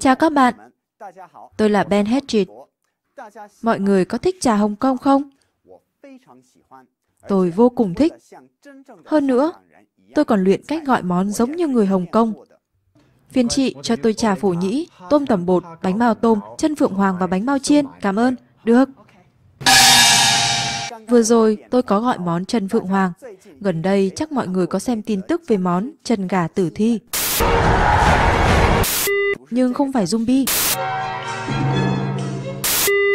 Chào các bạn, tôi là Ben Hedrick. Mọi người có thích trà Hồng Kông không? Tôi vô cùng thích. Hơn nữa, tôi còn luyện cách gọi món giống như người Hồng Kông. Phiên chị cho tôi trà phổ nhĩ, tôm tẩm bột, bánh bao tôm, chân phượng hoàng và bánh bao chiên. Cảm ơn. Được. Vừa rồi, tôi có gọi món chân phượng hoàng. Gần đây, chắc mọi người có xem tin tức về món chân gà tử thi nhưng không phải zombie.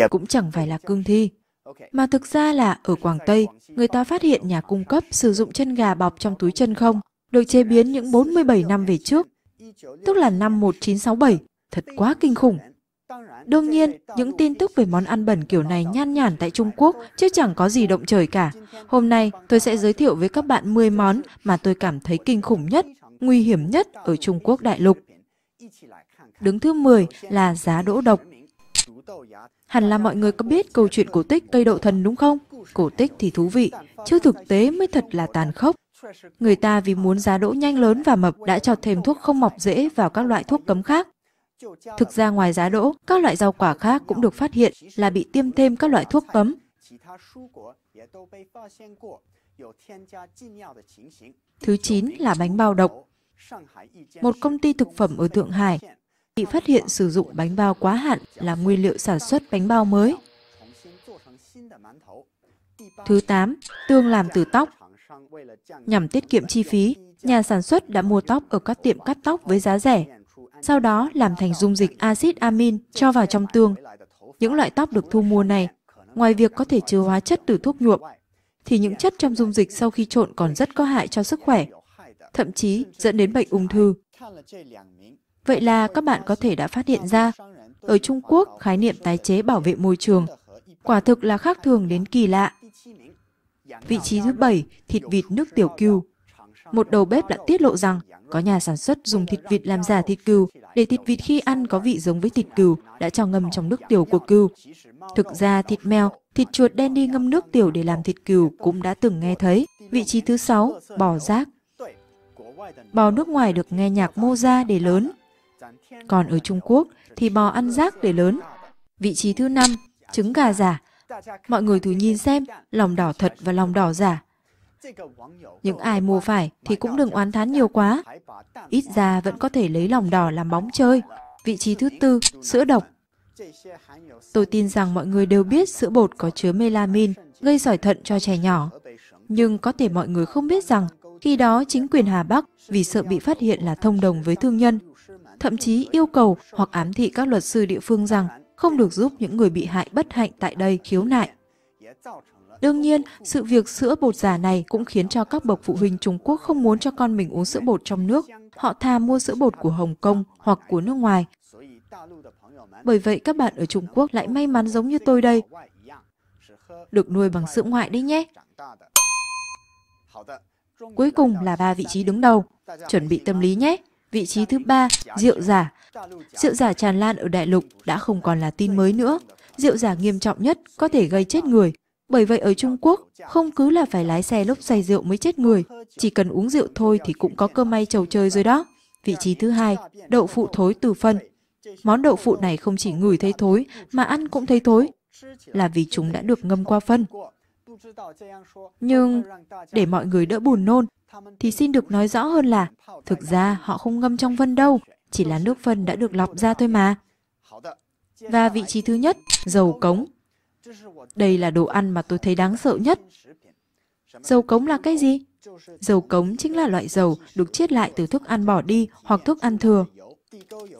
Cũng chẳng phải là cương thi. Mà thực ra là ở Quảng Tây, người ta phát hiện nhà cung cấp sử dụng chân gà bọc trong túi chân không, được chế biến những 47 năm về trước, tức là năm 1967, thật quá kinh khủng. Đương nhiên, những tin tức về món ăn bẩn kiểu này nhan nhản tại Trung Quốc chứ chẳng có gì động trời cả. Hôm nay, tôi sẽ giới thiệu với các bạn 10 món mà tôi cảm thấy kinh khủng nhất, nguy hiểm nhất ở Trung Quốc đại lục. Đứng thứ 10 là giá đỗ độc. Hẳn là mọi người có biết câu chuyện cổ tích cây đậu thần đúng không? Cổ tích thì thú vị, chứ thực tế mới thật là tàn khốc. Người ta vì muốn giá đỗ nhanh lớn và mập đã cho thêm thuốc không mọc dễ vào các loại thuốc cấm khác. Thực ra ngoài giá đỗ, các loại rau quả khác cũng được phát hiện là bị tiêm thêm các loại thuốc cấm. Thứ 9 là bánh bao độc. Một công ty thực phẩm ở Thượng Hải bị phát hiện sử dụng bánh bao quá hạn là nguyên liệu sản xuất bánh bao mới. Thứ 8. Tương làm từ tóc Nhằm tiết kiệm chi phí, nhà sản xuất đã mua tóc ở các tiệm cắt tóc với giá rẻ, sau đó làm thành dung dịch axit amin cho vào trong tương. Những loại tóc được thu mua này, ngoài việc có thể chứa hóa chất từ thuốc nhuộm, thì những chất trong dung dịch sau khi trộn còn rất có hại cho sức khỏe, thậm chí dẫn đến bệnh ung thư. Vậy là các bạn có thể đã phát hiện ra, ở Trung Quốc, khái niệm tái chế bảo vệ môi trường quả thực là khác thường đến kỳ lạ. Vị trí thứ bảy, thịt vịt nước tiểu cừu. Một đầu bếp đã tiết lộ rằng có nhà sản xuất dùng thịt vịt làm giả thịt cừu để thịt vịt khi ăn có vị giống với thịt cừu đã cho ngâm trong nước tiểu của cừu. Thực ra thịt mèo, thịt chuột đen đi ngâm nước tiểu để làm thịt cừu cũng đã từng nghe thấy. Vị trí thứ sáu, bò rác. Bò nước ngoài được nghe nhạc Moza để lớn, còn ở Trung Quốc thì bò ăn rác để lớn. Vị trí thứ năm, trứng gà giả. Mọi người thử nhìn xem, lòng đỏ thật và lòng đỏ giả. Những ai mua phải thì cũng đừng oán thán nhiều quá. Ít ra vẫn có thể lấy lòng đỏ làm bóng chơi. Vị trí thứ tư, sữa độc. Tôi tin rằng mọi người đều biết sữa bột có chứa melamin gây sỏi thận cho trẻ nhỏ. Nhưng có thể mọi người không biết rằng khi đó chính quyền Hà Bắc vì sợ bị phát hiện là thông đồng với thương nhân thậm chí yêu cầu hoặc ám thị các luật sư địa phương rằng không được giúp những người bị hại bất hạnh tại đây khiếu nại. Đương nhiên, sự việc sữa bột giả này cũng khiến cho các bậc phụ huynh Trung Quốc không muốn cho con mình uống sữa bột trong nước. Họ thà mua sữa bột của Hồng Kông hoặc của nước ngoài. Bởi vậy các bạn ở Trung Quốc lại may mắn giống như tôi đây. Được nuôi bằng sữa ngoại đấy nhé. Cuối cùng là ba vị trí đứng đầu. Chuẩn bị tâm lý nhé. Vị trí thứ ba, rượu giả. Rượu giả tràn lan ở đại lục đã không còn là tin mới nữa. Rượu giả nghiêm trọng nhất có thể gây chết người. Bởi vậy ở Trung Quốc, không cứ là phải lái xe lốc say rượu mới chết người, chỉ cần uống rượu thôi thì cũng có cơ may trầu chơi rồi đó. Vị trí thứ hai, đậu phụ thối từ phân. Món đậu phụ này không chỉ ngửi thấy thối mà ăn cũng thấy thối, là vì chúng đã được ngâm qua phân. Nhưng để mọi người đỡ buồn nôn, thì xin được nói rõ hơn là thực ra họ không ngâm trong vân đâu, chỉ là nước phân đã được lọc ra thôi mà. Và vị trí thứ nhất, dầu cống. Đây là đồ ăn mà tôi thấy đáng sợ nhất. Dầu cống là cái gì? Dầu cống chính là loại dầu được chiết lại từ thức ăn bỏ đi hoặc thức ăn thừa.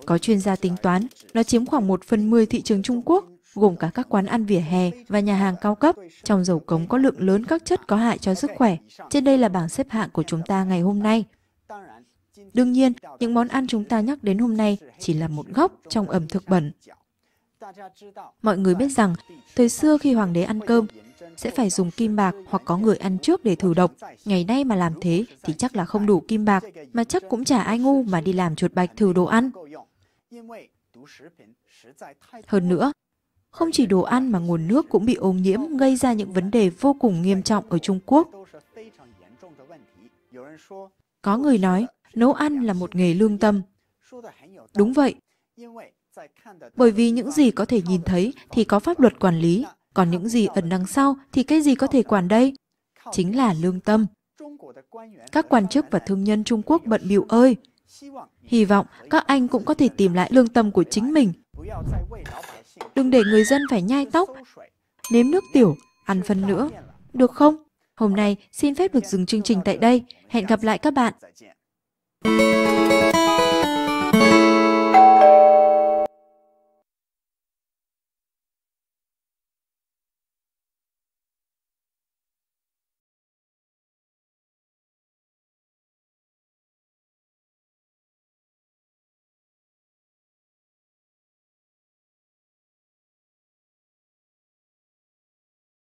Có chuyên gia tính toán, nó chiếm khoảng 1 phần 10 thị trường Trung Quốc gồm cả các quán ăn vỉa hè và nhà hàng cao cấp. Trong dầu cống có lượng lớn các chất có hại cho sức khỏe. Trên đây là bảng xếp hạng của chúng ta ngày hôm nay. Đương nhiên, những món ăn chúng ta nhắc đến hôm nay chỉ là một góc trong ẩm thực bẩn. Mọi người biết rằng, thời xưa khi hoàng đế ăn cơm, sẽ phải dùng kim bạc hoặc có người ăn trước để thử độc. Ngày nay mà làm thế thì chắc là không đủ kim bạc, mà chắc cũng chả ai ngu mà đi làm chuột bạch thử đồ ăn. Hơn nữa, không chỉ đồ ăn mà nguồn nước cũng bị ô nhiễm gây ra những vấn đề vô cùng nghiêm trọng ở Trung Quốc. Có người nói, nấu ăn là một nghề lương tâm. Đúng vậy. Bởi vì những gì có thể nhìn thấy thì có pháp luật quản lý, còn những gì ẩn đằng sau thì cái gì có thể quản đây? Chính là lương tâm. Các quan chức và thương nhân Trung Quốc bận bịu ơi! Hy vọng các anh cũng có thể tìm lại lương tâm của chính mình. Đừng để người dân phải nhai tóc, nếm nước tiểu, ăn phân nữa. Được không? Hôm nay xin phép được dừng chương trình tại đây. Hẹn gặp lại các bạn.